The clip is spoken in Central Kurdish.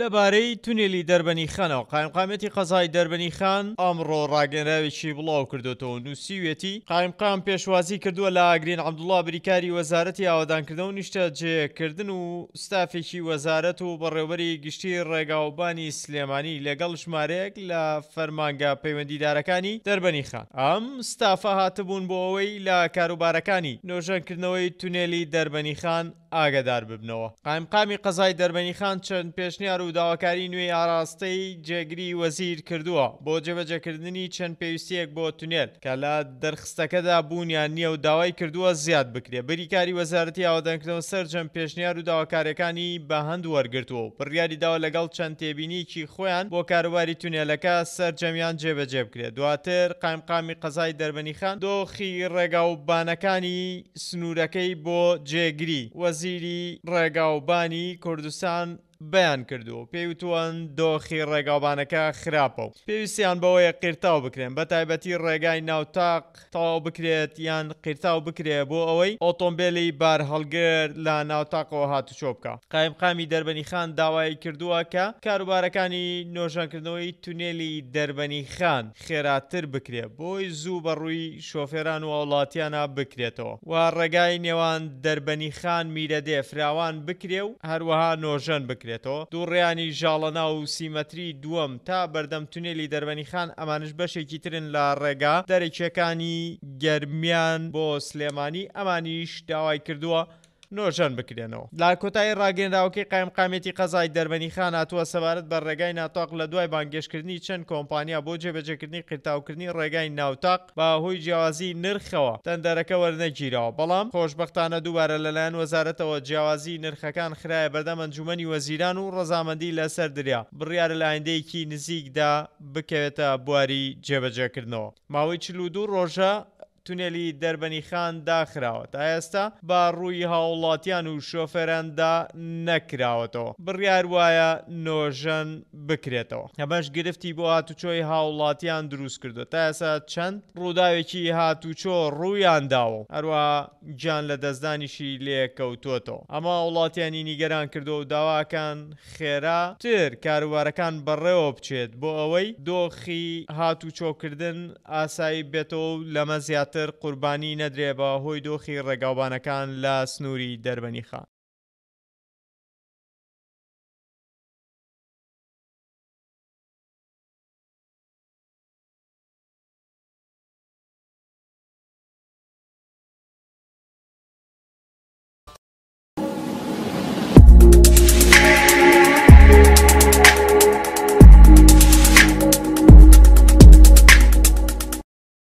لەبارەی تونێلی دەربەنی خانەوە قایمقامەتی قەزای دەربەنی خان ئەمڕۆ ڕاگەنراوێکی بڵاو کردوەوە نووسیوێتی قایمقام پێشوازی کردووە لە ئاگرین عبدوڵا بریکاری وەزارەتی ئاوادانکردە و نیشتە جێکردن و ستافێکی وەزارەت و بەڕێوەری گشتی ڕێگاوبانی سلێمانی لەگەڵ ژمارەیەک لە فەرمانگە پەیوەندیدارەکانی دەربەنی خان ئەم ستافە هاتبوون بۆ ئەوەی لە کاروبارەکانی نۆژەنکردنەوەی تونێلی دەربەنی خان ئاگدار ببنەوە قایمقامی قەزای دەربەنی خان چەند پێشنیار و و داواکاری نوێی ئاراستەی جێگری وەزیر کردووە بۆ جەبەجەکردنی چەند پێویستیەک بۆ تونێت کە لە دەرخستەکەدا بوونیان نییە و داوای کردووە زیاد بکرێ بریکاری وەزارەتی ئاوادەنکردنەوە سەررجەم پێشنیار و داواکارەکانی بە هەند وەرگرتووە بڕیاری داوا لەگەڵ چەند تێبینیکی خۆیان بۆ کاروباری تونێلەکە سەررجەمیان جێبەجێ بکرێت دواتر قامقامی قەزای دەربنی خان دۆخی ڕێگاوبانەکانی سنوورەکەی بۆ جێگری وەزیری ڕێگاوبانی کوردستان بەیان کردو پێیوتوان دۆخی ڕێگاوبانەکە خراپە و پێویستیان بەوەیە قیرتاو بکرێن بە تایبەتی ڕێگای ناوتاق تەواو بکرێت یان قیرتاو بکرێت بۆ ئەوەی ئۆتۆمبیلی بار هەڵگر لە ناوتاقەوە هاتوچۆ بکە قایمقامی دەربەنی خان داوای کردووە کە کاروبارەکانی نۆژانکردنەوەی تونێلی دەربەنی خان خێراتر بکرێت بۆی زوو بەڕووی شۆفێران و وڵاتیانە بکرێتەوە و ڕێگای نێوان دەربەنی خان میرە دێ فراوان بکرێ و هەروەها نۆژەن بکرێت دەکرێتەوە دوو ڕیانی ژاڵەنا و سیمەتری دووەم تا بەردەم تونێلی دەربەنی خان ئەمانش بەشێکی ترن لە ڕێگا دەرێکیەکانی گەرمیان بۆ سلێمانی ئەمانیش داوای کردووە نۆژەن بکرێنەوە لا کۆتایی ڕاگەنداوکی قایمقامێتی قەزای دەربەنی خان هاتووە سەبارەت بە ڕێگای ناتاق لە دوای بانگشتکردنی چەند کۆمپانیا بۆ جێبەجێکردنی قرتاوکردنی ڕێگای ناوتاق با هۆی جیاوازی نرخەوە تەندەرەکە وەرنەگیرەوە بەڵام خۆشببختانە دووبارە لەلایەن وەزارەتەوە جیاوازی نرخەکان خراە بەردەمەنجومی وەزیران و ڕزامەندی لەسەر دریا بڕیارە لە ئایندەیەکی نزیکدا بکەوێتە بواری جێبەجێکردنەوە ماوەی چلو دوو ڕۆژە تونێلی دەربەنیخان داخراوە تا ئێستا با ڕووی هاوڵاتیان و شۆفێراندا نەکراوەتەوە بڕیار وایە نۆژەن بکرێتەوە هەبەش گرفتی بۆ هاتوچۆی هاوڵاتیان دروست کردو تا ئێسا چەند ڕووداوێکی هاتوچۆ ڕوویان داوە هەروە گیان لە دەستدانیشی لێکەوتوتەوە ئەما وڵاتیانی نیگەران کردو و داواکان خێرا تر کاروبارەکان بەڕێوە بچێت بۆ ئەوەی دۆخی هاتوچۆکردن ئاسایی بێتەوە لەمە زیاتر زیاتر قوربانی نەدرێ بە هۆی دۆخی ڕێگاوبانەکان لە سنووری دەربەنیخان